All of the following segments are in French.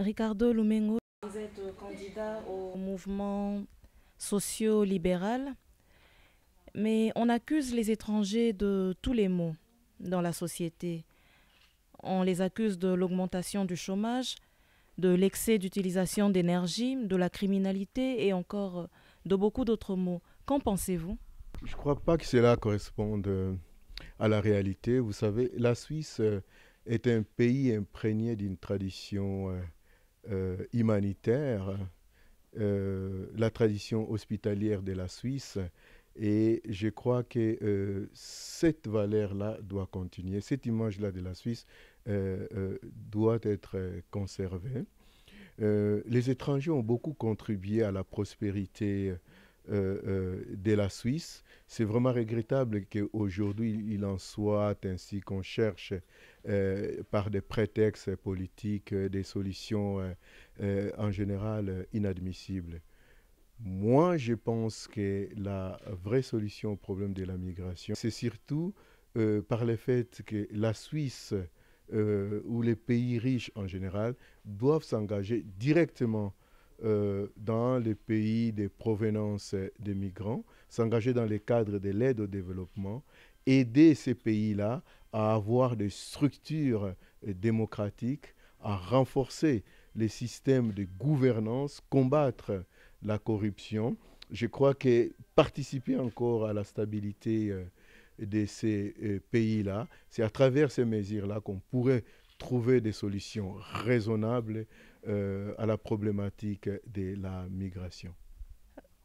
Ricardo Lumengo, vous êtes euh, candidat au mouvement socio-libéral, mais on accuse les étrangers de tous les maux dans la société. On les accuse de l'augmentation du chômage, de l'excès d'utilisation d'énergie, de la criminalité et encore euh, de beaucoup d'autres mots. Qu'en pensez-vous Je ne crois pas que cela corresponde euh, à la réalité. Vous savez, la Suisse est un pays imprégné d'une tradition euh, humanitaire, euh, la tradition hospitalière de la Suisse. Et je crois que euh, cette valeur-là doit continuer, cette image-là de la Suisse doit être conservée. les étrangers ont beaucoup contribué à la prospérité de la Suisse c'est vraiment regrettable qu'aujourd'hui il en soit ainsi qu'on cherche euh, par des prétextes politiques euh, des solutions euh, en général inadmissibles. Moi, je pense que la vraie solution au problème de la migration, c'est surtout par le fait que la Suisse ou les pays riches en général doivent s'engager directement euh, dans les pays de provenance des migrants, s'engager dans le cadre de l'aide au développement, aider ces pays-là à avoir des structures euh, démocratiques, à renforcer les systèmes de gouvernance, combattre la corruption. Je crois que participer encore à la stabilité euh, de ces pays-là, c'est à travers ces mesures-là qu'on pourrait trouver des solutions raisonnables euh, à la problématique de la migration.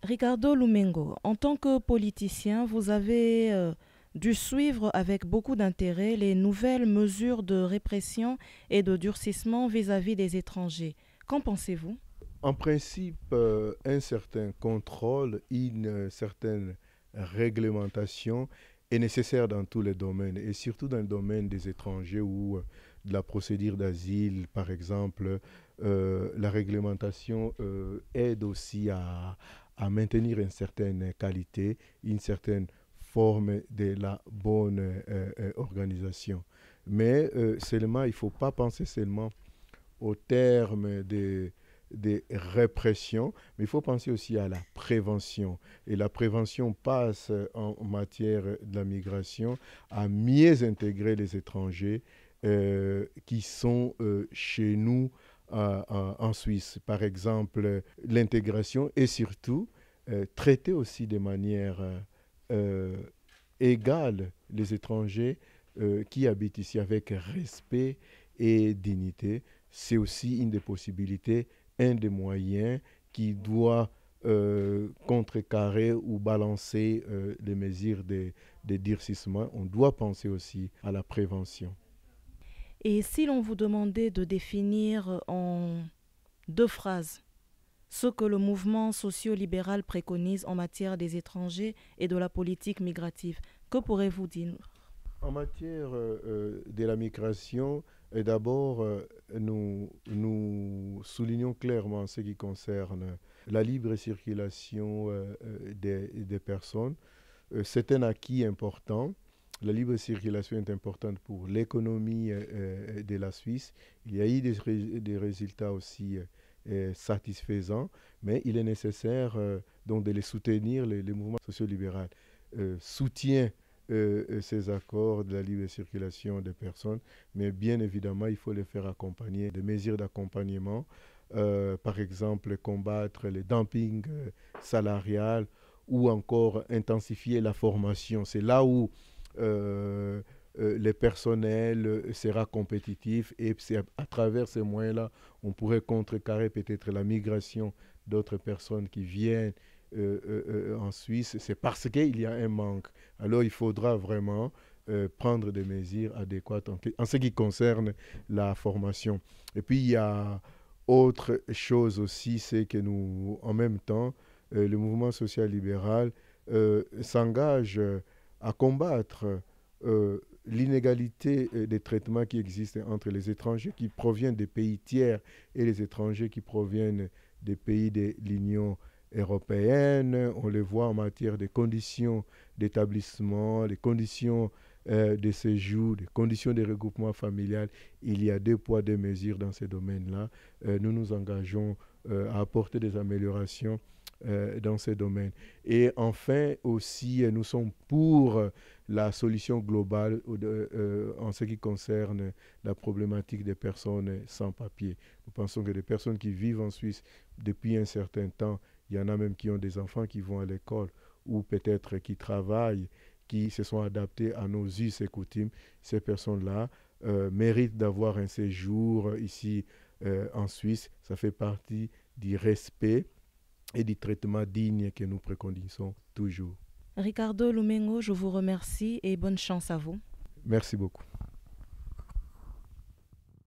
Ricardo Lumengo, en tant que politicien, vous avez euh, dû suivre avec beaucoup d'intérêt les nouvelles mesures de répression et de durcissement vis-à-vis des étrangers. Qu'en pensez-vous En principe, euh, un certain contrôle, une certaine réglementation est nécessaire dans tous les domaines, et surtout dans le domaine des étrangers où de la procédure d'asile, par exemple, euh, la réglementation euh, aide aussi à, maintenir une certaine qualité, une certaine forme de la bonne euh, organisation. Mais seulement, il ne faut pas penser seulement au termes des des répressions, mais il faut penser aussi à la prévention. Et la prévention passe en matière de la migration à mieux intégrer les étrangers euh, qui sont euh, chez nous euh, en Suisse. Par exemple, l'intégration et surtout traiter aussi de manière égale les étrangers qui habitent ici avec respect et dignité. C'est aussi une des possibilités, un des moyens qui doit contrecarrer ou balancer les mesures de, de durcissement. On doit penser aussi à la prévention. Et si l'on vous demandait de définir en deux phrases ce que le mouvement socio-libéral préconise en matière des étrangers et de la politique migrative, que pourrez-vous dire En matière euh, euh, de la migration, euh, d'abord, nous, soulignons clairement ce qui concerne la libre circulation des, personnes. C'est un acquis important la libre circulation est importante pour l'économie euh, euh, de la Suisse. Il y a eu des, résultats aussi euh, satisfaisants, mais il est nécessaire donc de les soutenir, les, mouvement mouvements sociolibéraux. soutient ces accords de la libre circulation des personnes, mais bien évidemment, il faut les faire accompagner des mesures d'accompagnement, par exemple combattre le dumping salarial ou encore intensifier la formation. C'est là où euh, euh, le personnel euh, sera compétitif et c'est à, travers ces moyens-là, on pourrait contrecarrer peut-être la migration d'autres personnes qui viennent en Suisse. C'est parce qu'il y a un manque. Alors il faudra vraiment prendre des mesures adéquates en, en, ce qui concerne la formation. Et puis il y a autre chose aussi, c'est que nous, en même temps, le mouvement social libéral s'engage à combattre euh, l'inégalité euh, des traitements qui existent entre les étrangers qui proviennent des pays tiers et les étrangers qui proviennent des pays de l'Union européenne. On les voit en matière de conditions d'établissement, des conditions euh, de séjour, des conditions de regroupement familial. Il y a deux poids, deux mesures dans ces domaines-là. nous nous engageons à apporter des améliorations euh, dans ces domaines. Et enfin aussi, euh, nous sommes pour euh, la solution globale en ce qui concerne la problématique des personnes sans papier. Nous pensons que les personnes qui vivent en Suisse depuis un certain temps, il y en a même qui ont des enfants qui vont à l'école ou peut-être qui travaillent, qui se sont adaptés à nos us et coutumes, ces personnes-là méritent d'avoir un séjour ici en Suisse. Ça fait partie du respect et du traitement digne que nous préconisons toujours. Ricardo Lumengo, je vous remercie et bonne chance à vous. Merci beaucoup.